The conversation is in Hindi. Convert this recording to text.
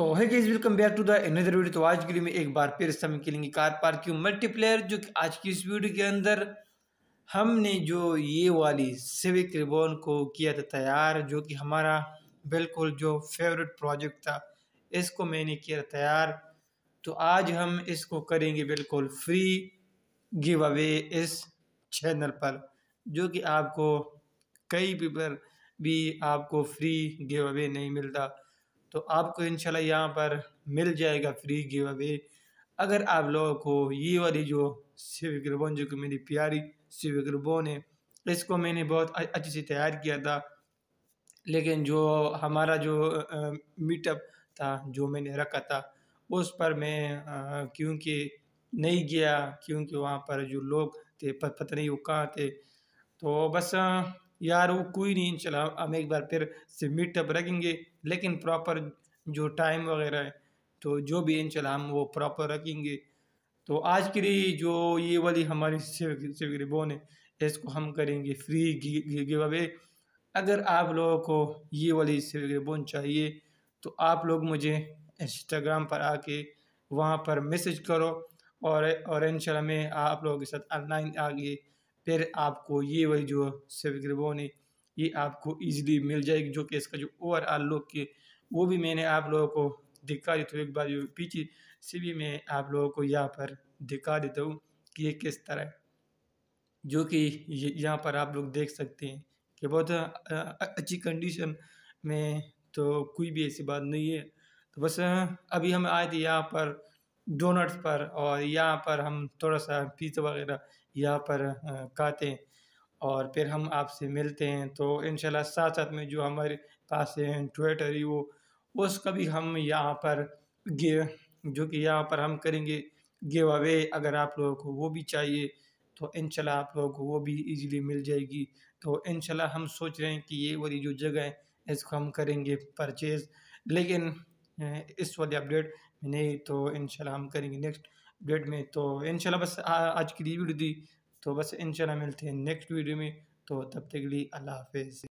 so hi guys welcome back to the another video तो आज के लिए में एक बार फिर से हम खेलेंगे कार पार्क मल्टीप्लेयर जो कि आज की इस वीडियो के अंदर हमने जो ये वाली सिविक रिबॉन को किया था तैयार जो कि हमारा बिल्कुल जो फेवरेट प्रोजेक्ट था इसको मैंने किया तैयार तो आज हम इसको करेंगे बिल्कुल फ्री गिव अवे इस चैनल पर जो कि आपको कई पेपर भी आपको फ्री गिव अवे नहीं मिलता तो आपको इनशाला यहाँ पर मिल जाएगा फ्री गिव अवे अगर आप लोगों को ये वाली जो सिविक रिबन जो कि मेरी प्यारी सिविक है इसको मैंने बहुत अच्छे से तैयार किया था लेकिन जो हमारा जो मीटअप था जो मैंने रखा था उस पर मैं क्योंकि नहीं गया क्योंकि वहाँ पर जो लोग थे पता नहीं वो कहाँ थे तो बस यार वो कोई नहीं चला हम एक बार फिर से मीटअप रखेंगे लेकिन प्रॉपर जो टाइम वगैरह है तो जो भी इन चला हम वो प्रॉपर रखेंगे तो आज के लिए जो ये वाली हमारी रिबोन है इसको हम करेंगे फ्री गिव अवे अगर आप लोगों को ये वाली रिबोन चाहिए तो आप लोग मुझे इंस्टाग्राम पर आके वहाँ पर मैसेज करो और और इंशाल्लाह मैं आप लोगों के साथ ऑनलाइन आगे फिर आपको ये वही जो रिबोन है ये आपको इजीली मिल जाएगी जो कि इसका जो ओवरऑल लुक है वो भी मैंने आप लोगों को दिखा देता हूँ एक बार जो पीछे से भी मैं आप लोगों को यहाँ पर दिखा देता हूँ कि ये किस तरह है जो कि यहाँ पर आप लोग देख सकते हैं कि बहुत अच्छी कंडीशन में तो कोई भी ऐसी बात नहीं है तो बस अभी हम आए थे यहाँ पर डोनट्स पर और यहाँ पर हम थोड़ा सा पिज़्ज़ा वगैरह यहाँ पर हैं और फिर हम आपसे मिलते हैं तो इन साथ साथ में जो हमारे पास है ट्विटर वो उसका भी हम यहाँ पर गे जो कि यहाँ पर हम करेंगे गिव अवे अगर आप लोगों को वो भी चाहिए तो इनशाला आप लोगों को वो भी इजीली मिल जाएगी तो इनशाला हम सोच रहे हैं कि ये वाली जो जगह है इसको हम करेंगे परचेज़ लेकिन इस वाली अपडेट नहीं तो इनशाला हम करेंगे नेक्स्ट डेट में तो इन बस आज की वीडियो दी तो बस इन मिलते हैं नेक्स्ट वीडियो में तो तब तक के लिए अल्लाह हाफिज़